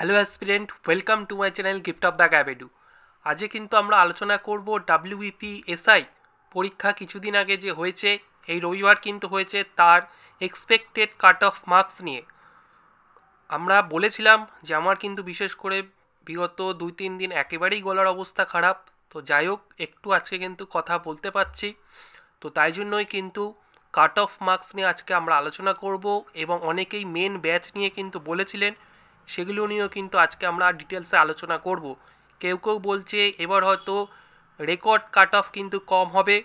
hello aspirant welcome to my channel gift of the গ্যাবেডু আজকে কিন্তু আমরা আলোচনা করব ডাব্লিউবিপি এসআই পরীক্ষা কিছুদিন আগে যে হয়েছে এই রবিবার কিন্তু হয়েছে তার এক্সপেক্টেড কাট অফ মার্কস নিয়ে আমরা বলেছিলাম যে আমার কিন্তু বিশেষ করে বিগত দুই তিন দিন একেবারেই গলার অবস্থা খারাপ তো যাই হোক একটু আজকে কিন্তু কথা বলতে পারছি তো তাই জন্যই কিন্তু কাট অফ মার্কস নিয়ে আজকে আমরা আলোচনা করব এবং অনেকেই মেন ব্যাচ নিয়ে কিন্তু বলেছিলেন সেগুলো নিয়েও কিন্তু আজকে আমরা ডিটেলসে আলোচনা করব কেউ কেউ বলছে এবার হয়তো রেকর্ড কাট অফ কিন্তু কম হবে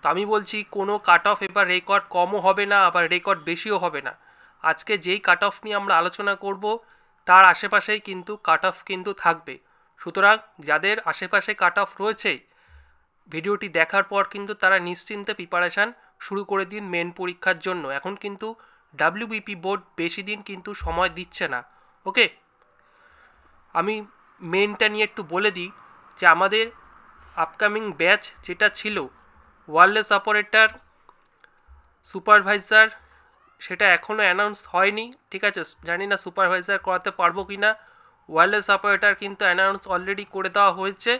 তো আমি বলছি কোনো কাট অফ এবার রেকর্ড কমও হবে না আবার রেকর্ড বেশিও হবে না আজকে যেই কাট অফ নিয়ে আমরা আলোচনা করব তার আশেপাশেই কিন্তু কাট অফ কিন্তু থাকবে সুতরাং যাদের আশেপাশে কাট অফ রয়েছে ভিডিওটি দেখার পর কিন্তু তারা নিশ্চিন্তে প্রিপারেশান শুরু করে দিন মেন পরীক্ষার জন্য এখন কিন্তু ডাব্লিউবিপি বোর্ড বেশি দিন কিন্তু সময় দিচ্ছে না ওকে আমি মেনটা নিয়ে একটু বলে দিই যে আমাদের আপকামিং ব্যাচ যেটা ছিল ওয়ারলেস অপারেটার সুপারভাইজার সেটা এখনও অ্যানাউন্স হয়নি ঠিক আছে জানি না সুপারভাইজার করাতে পারবো কি না ওয়ারলেস অপারেটার কিন্তু অ্যানাউন্স অলরেডি করে দেওয়া হয়েছে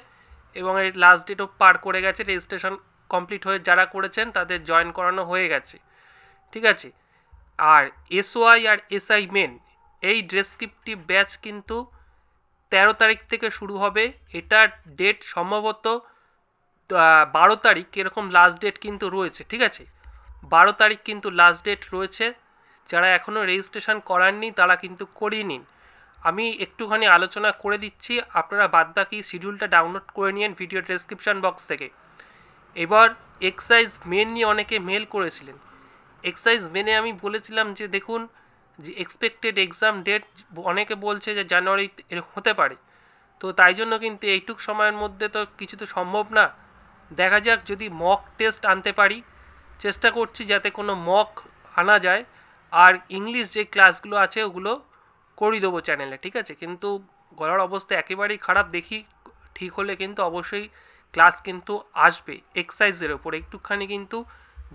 এবং এর লাস্ট ডেটও পার করে গেছে রেজিস্ট্রেশন কমপ্লিট হয়ে যারা করেছেন তাদের জয়েন করানো হয়ে গেছে ঠিক আছে আর এসওআই আর এসআই মেন এই ডেসক্রিপটিভ ব্যাচ কিন্তু তেরো তারিখ থেকে শুরু হবে এটার ডেট সম্ভবত বারো তারিখ এরকম লাস্ট ডেট কিন্তু রয়েছে ঠিক আছে বারো তারিখ কিন্তু লাস্ট ডেট রয়েছে যারা এখনও রেজিস্ট্রেশন করাননি তারা কিন্তু করিয়ে নিন আমি একটুখানি আলোচনা করে দিচ্ছি আপনারা বাদবাকি শিডিউলটা ডাউনলোড করে নিন ভিডিও ডেসক্রিপশান বক্স থেকে এবার এক্সাইজ মেন নিয়ে অনেকে মেল করেছিলেন এক্সাইজ মেনে আমি বলেছিলাম যে দেখুন যে এক্সপেক্টেড এক্সাম ডেট অনেকে বলছে যে জানুয়ারি এরকম হতে পারে তো তাই জন্য কিন্তু এইটুক সময়ের মধ্যে তো কিছু তো সম্ভব না দেখা যাক যদি মক টেস্ট আনতে পারি চেষ্টা করছি যাতে কোনো মক আনা যায় আর ইংলিশ যে ক্লাসগুলো আছে ওগুলো করে দেবো চ্যানেলে ঠিক আছে কিন্তু গলার অবস্থা একেবারেই খারাপ দেখি ঠিক হলে কিন্তু অবশ্যই ক্লাস কিন্তু আসবে এক্সারসাইজের ওপর একটুখানি কিন্তু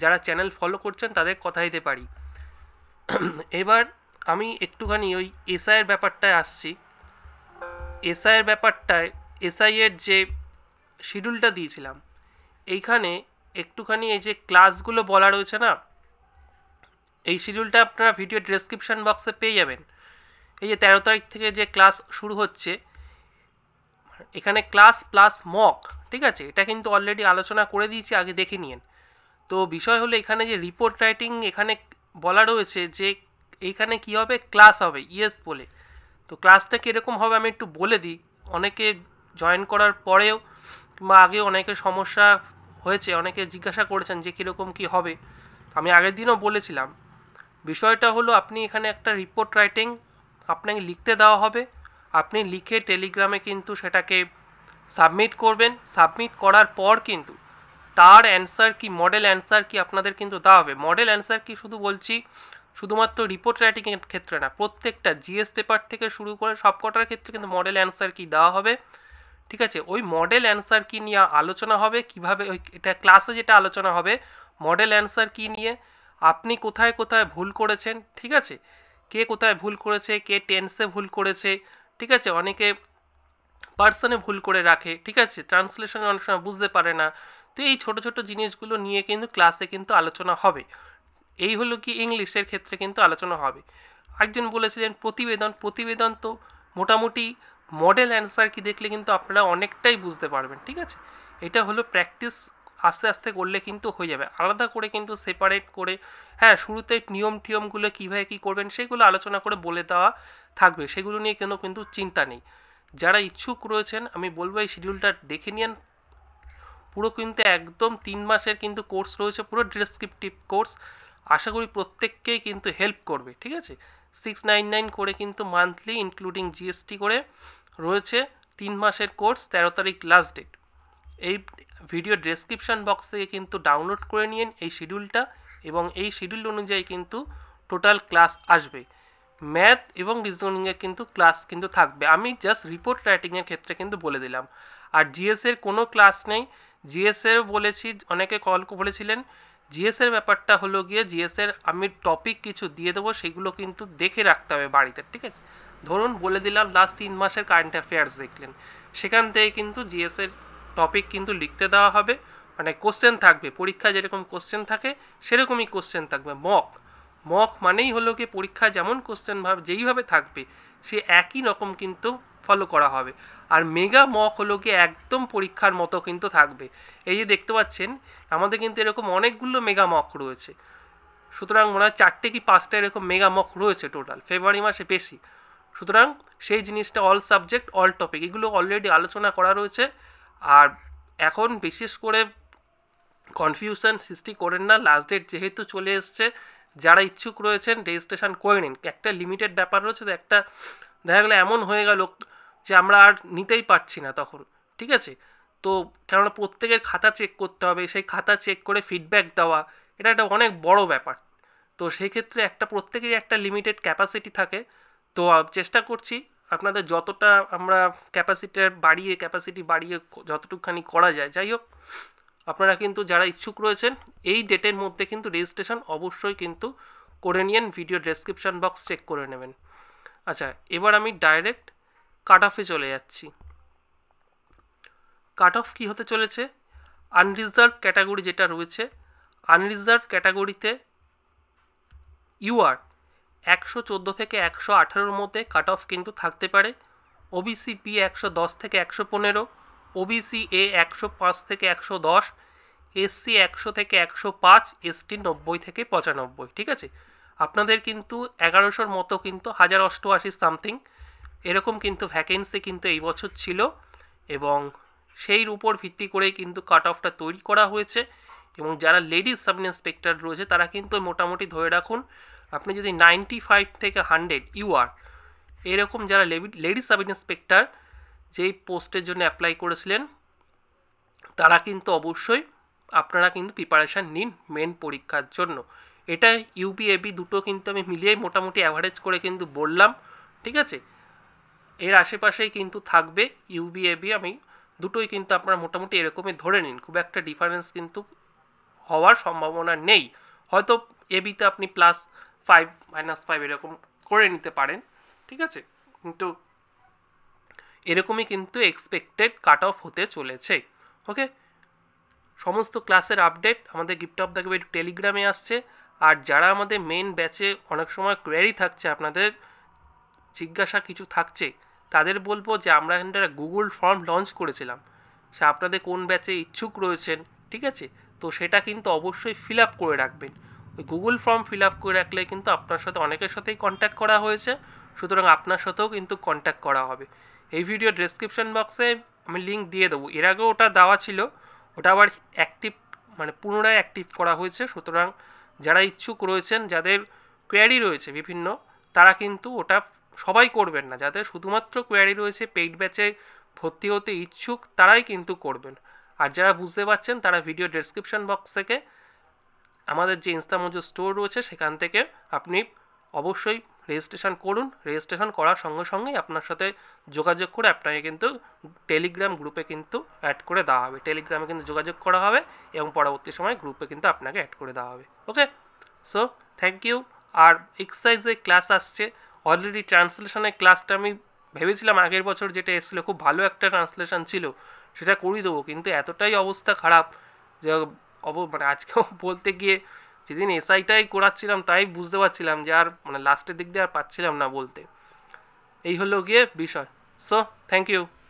যারা চ্যানেল ফলো করছেন তাদের কথা দিতে পারি এবার আমি একটুখানি ওই এসআইয়ের ব্যাপারটায় আসছি এসআইয়ের ব্যাপারটায় এসআইয়ের যে শিডিউলটা দিয়েছিলাম এইখানে একটুখানি এই যে ক্লাসগুলো বলা রয়েছে না এই শিডিউলটা আপনারা ভিডিও ডিসক্রিপশান বক্সে পেয়ে যাবেন এই যে তেরো তারিখ থেকে যে ক্লাস শুরু হচ্ছে এখানে ক্লাস প্লাস মক ঠিক আছে এটা কিন্তু অলরেডি আলোচনা করে দিয়েছি আগে দেখে নিয়ে তো বিষয় হলো এখানে যে রিপোর্ট রাইটিং এখানে বলা রয়েছে যে এইখানে কি হবে ক্লাস হবে ইয়েস বলে তো ক্লাসটা কীরকম হবে আমি একটু বলে দিই অনেকে জয়েন করার পরেও কিংবা আগে অনেকে সমস্যা হয়েছে অনেকে জিজ্ঞাসা করেছেন যে কীরকম কি হবে আমি আগের দিনও বলেছিলাম বিষয়টা হলো আপনি এখানে একটা রিপোর্ট রাইটিং আপনাকে লিখতে দেওয়া হবে আপনি লিখে টেলিগ্রামে কিন্তু সেটাকে সাবমিট করবেন সাবমিট করার পর কিন্তু তার অ্যান্সার কি মডেল অ্যান্সার কি আপনাদের কিন্তু দেওয়া হবে মডেল অ্যান্সার কি শুধু বলছি শুধুমাত্র রিপোর্ট রাইটিংয়ের ক্ষেত্রে না প্রত্যেকটা জিএস পেপার থেকে শুরু করে সবকটার ক্ষেত্রে কিন্তু মডেল অ্যান্সার কি দেওয়া হবে ঠিক আছে ওই মডেল অ্যান্সার কি নিয়ে আলোচনা হবে কিভাবে ওই এটা ক্লাসে যেটা আলোচনা হবে মডেল অ্যান্সার কি নিয়ে আপনি কোথায় কোথায় ভুল করেছেন ঠিক আছে কে কোথায় ভুল করেছে কে টেন্সে ভুল করেছে ঠিক আছে অনেকে পার্সনে ভুল করে রাখে ঠিক আছে ট্রান্সলেশনে অনেক সময় বুঝতে পারে না তো এই ছোট ছোট জিনিসগুলো নিয়ে কিন্তু ক্লাসে কিন্তু আলোচনা হবে এই হলো কি ইংলিশের ক্ষেত্রে কিন্তু আলোচনা হবে একজন বলেছিলেন প্রতিবেদন প্রতিবেদন তো মোটামুটি মডেল অ্যান্সার কি দেখলে কিন্তু আপনারা অনেকটাই বুঝতে পারবেন ঠিক আছে এটা হলো প্র্যাকটিস আস্তে আস্তে করলে কিন্তু হয়ে যাবে আলাদা করে কিন্তু সেপারেট করে হ্যাঁ শুরুতে নিয়ম টিয়মগুলো কীভাবে কী করবেন সেগুলো আলোচনা করে বলে দেওয়া থাকবে সেগুলো নিয়ে কেন কিন্তু চিন্তা নেই যারা ইচ্ছুক রয়েছেন আমি বলবো এই শিডিউলটা দেখে নিয়েন পুরো কিন্তু একদম তিন মাসের কিন্তু কোর্স রয়েছে পুরো ডিসক্রিপটিভ কোর্স আশা করি প্রত্যেককেই কিন্তু হেল্প করবে ঠিক আছে সিক্স নাইন নাইন করে কিন্তু মান্থলি ইনক্লুডিং জিএসটি করে রয়েছে তিন মাসের কোর্স তেরো তারিখ লাস্ট ডেট এই ভিডিও ডেসক্রিপশান বক্স থেকে কিন্তু ডাউনলোড করে নিন এই শিডিউলটা এবং এই শিডিউল অনুযায়ী কিন্তু টোটাল ক্লাস আসবে ম্যাথ এবং রিজনিংয়ের কিন্তু ক্লাস কিন্তু থাকবে আমি জাস্ট রিপোর্ট রাইটিংয়ের ক্ষেত্রে কিন্তু বলে দিলাম আর জিএসের কোনো ক্লাস নেই জিএসের বলেছি অনেকে কল বলেছিলেন জিএসের ব্যাপারটা হলো গিয়ে জিএসের আমি টপিক কিছু দিয়ে দেবো সেগুলো কিন্তু দেখে রাখতে হবে বাড়িতে ঠিক আছে ধরুন বলে দিলাম লাস্ট তিন মাসের কারেন্ট অ্যাফেয়ার্স দেখলেন সেখান থেকে কিন্তু জিএসের টপিক কিন্তু লিখতে দেওয়া হবে মানে কোশ্চেন থাকবে পরীক্ষায় যেরকম কোশ্চেন থাকে সেরকমই কোশ্চেন থাকবে মক মক মানেই হলো কি পরীক্ষা যেমন কোশ্চেন ভাব যেইভাবে থাকবে সে একই রকম কিন্তু ফলো করা হবে আর মেগা মক হলো কি একদম পরীক্ষার মতো কিন্তু থাকবে এই যে দেখতে পাচ্ছেন আমাদের কিন্তু এরকম অনেকগুলো মেগা মক রয়েছে সুতরাং মনে হয় চারটে কি পাঁচটা এরকম মেগা মক রয়েছে টোটাল ফেব্রুয়ারি মাসে বেশি সুতরাং সেই জিনিসটা অল সাবজেক্ট অল টপিক এগুলো অলরেডি আলোচনা করা রয়েছে আর এখন বিশেষ করে কনফিউশন সৃষ্টি করেন না লাস্ট ডেট যেহেতু চলে এসছে যারা ইচ্ছুক রয়েছেন রেজিস্ট্রেশন করে নিন একটা লিমিটেড ব্যাপার রয়েছে তো একটা দেখা গেলো এমন হয়ে গেল যে আমরা আর নিতেই পারছি না তখন ঠিক আছে তো কেননা প্রত্যেকের খাতা চেক করতে হবে সেই খাতা চেক করে ফিডব্যাক দেওয়া এটা একটা অনেক বড় ব্যাপার তো সেক্ষেত্রে একটা প্রত্যেকেরই একটা লিমিটেড ক্যাপাসিটি থাকে তো চেষ্টা করছি আপনাদের যতটা আমরা ক্যাপাসিটির বাড়িয়ে ক্যাপাসিটি বাড়িয়ে যতটুকুখানি করা যায় যাই হোক আপনারা কিন্তু যারা ইচ্ছুক রয়েছেন এই ডেটের মধ্যে কিন্তু রেজিস্ট্রেশন অবশ্যই কিন্তু করে নিয়েন ভিডিও ডেসক্রিপশান বক্স চেক করে নেবেন আচ্ছা এবার আমি ডাইরেক্ট কাট অফে চলে যাচ্ছি কাট অফ কী হতে চলেছে আনরিজার্ভ ক্যাটাগরি যেটা রয়েছে আনরিজার্ভ ক্যাটাগরিতে ইউআর একশো চোদ্দো থেকে একশো আঠেরোর মধ্যে কাট অফ কিন্তু থাকতে পারে ওবিসি পি একশো দশ থেকে একশো পনেরো ওবিসি এ একশো পাঁচ থেকে একশো দশ এসসি একশো থেকে একশো পাঁচ এসটি নব্বই থেকে পঁচানব্বই ঠিক আছে আপনাদের কিন্তু এগারোশোর মতো কিন্তু হাজার অষ্টআশি সামথিং এরকম কিন্তু ভ্যাকেন্সি কিন্তু এই বছর ছিল এবং সেই উপর ভিত্তি করেই কিন্তু কাট অফটা তৈরি করা হয়েছে এবং যারা লেডিস সাব ইন্সপেক্টর রয়েছে তারা কিন্তু মোটামুটি ধরে রাখুন আপনি যদি নাইনটি ফাইভ থেকে হান্ড্রেড ইউআর এরকম যারা লেডিস সাব ইন্সপেক্টর যেই পোস্টের জন্য অ্যাপ্লাই করেছিলেন তারা কিন্তু অবশ্যই আপনারা কিন্তু প্রিপারেশান নিন মেন পরীক্ষার জন্য এটা ইউপিএবি দুটো কিন্তু আমি মিলিয়ে মোটামুটি অ্যাভারেজ করে কিন্তু বললাম ঠিক আছে এর আশেপাশেই কিন্তু থাকবে ইউবিএবি আমি দুটোই কিন্তু আপনারা মোটামুটি এরকমই ধরে নিন খুব একটা ডিফারেন্স কিন্তু হওয়ার সম্ভাবনা নেই হয়তো এবিতে আপনি প্লাস ফাইভ মাইনাস ফাইভ এরকম করে নিতে পারেন ঠিক আছে কিন্তু এরকমই কিন্তু এক্সপেক্টেড কাট অফ হতে চলেছে ওকে সমস্ত ক্লাসের আপডেট আমাদের গিফট অফ দ্য টেলিগ্রামে আসছে আর যারা আমাদের মেন ব্যাচে অনেক সময় কোয়ারি থাকছে আপনাদের জিজ্ঞাসা কিছু থাকছে তাদের বলবো যে আমরা এখানটা গুগল ফর্ম লঞ্চ করেছিলাম সে আপনাদের কোন ব্যাচে ইচ্ছুক রয়েছেন ঠিক আছে তো সেটা কিন্তু অবশ্যই ফিল আপ করে রাখবেন ওই গুগল ফর্ম ফিল আপ করে রাখলে কিন্তু আপনার সাথে অনেকের সাথেই কন্ট্যাক্ট করা হয়েছে সুতরাং আপনার সাথেও কিন্তু কন্ট্যাক্ট করা হবে এই ভিডিও ডেসক্রিপশন বক্সে আমি লিঙ্ক দিয়ে দেবো এর আগেও ওটা দেওয়া ছিল ওটা আবার অ্যাক্টিভ মানে পুনরায় অ্যাক্টিভ করা হয়েছে সুতরাং যারা ইচ্ছুক রয়েছেন যাদের কোয়ারি রয়েছে বিভিন্ন তারা কিন্তু ওটা সবাই করবেন না যাদের শুধুমাত্র কোয়ারি রয়েছে পেইড ব্যাচে ভর্তি হতে ইচ্ছুক তারাই কিন্তু করবেন আর যারা বুঝতে পারছেন তারা ভিডিও ডেসক্রিপশন বক্স থেকে আমাদের যে ইনস্তামোজো স্টোর রয়েছে সেখান থেকে আপনি অবশ্যই রেজিস্ট্রেশন করুন রেজিস্ট্রেশন করার সঙ্গে সঙ্গেই আপনার সাথে যোগাযোগ করে আপনাকে কিন্তু টেলিগ্রাম গ্রুপে কিন্তু অ্যাড করে দেওয়া হবে টেলিগ্রামে কিন্তু যোগাযোগ করা হবে এবং পরবর্তী সময় গ্রুপে কিন্তু আপনাকে অ্যাড করে দেওয়া হবে ওকে সো থ্যাংক ইউ আর এক্সারসাইজের ক্লাস আসছে অলরেডি ট্রান্সলেশনের ক্লাসটা আমি ভেবেছিলাম আগের বছর যেটা এসেছিলো খুব ভালো একটা ট্রান্সলেশন ছিল সেটা করিয়ে দেবো কিন্তু এতটাই অবস্থা খারাপ যে অব মানে আজকেও বলতে গিয়ে যেদিন এসআইটাই করাচ্ছিলাম তাই বুঝতে পারছিলাম যে আর মানে লাস্টের দিক দিয়ে আর পাচ্ছিলাম না বলতে এই হলো গিয়ে বিষয় সো থ্যাংক ইউ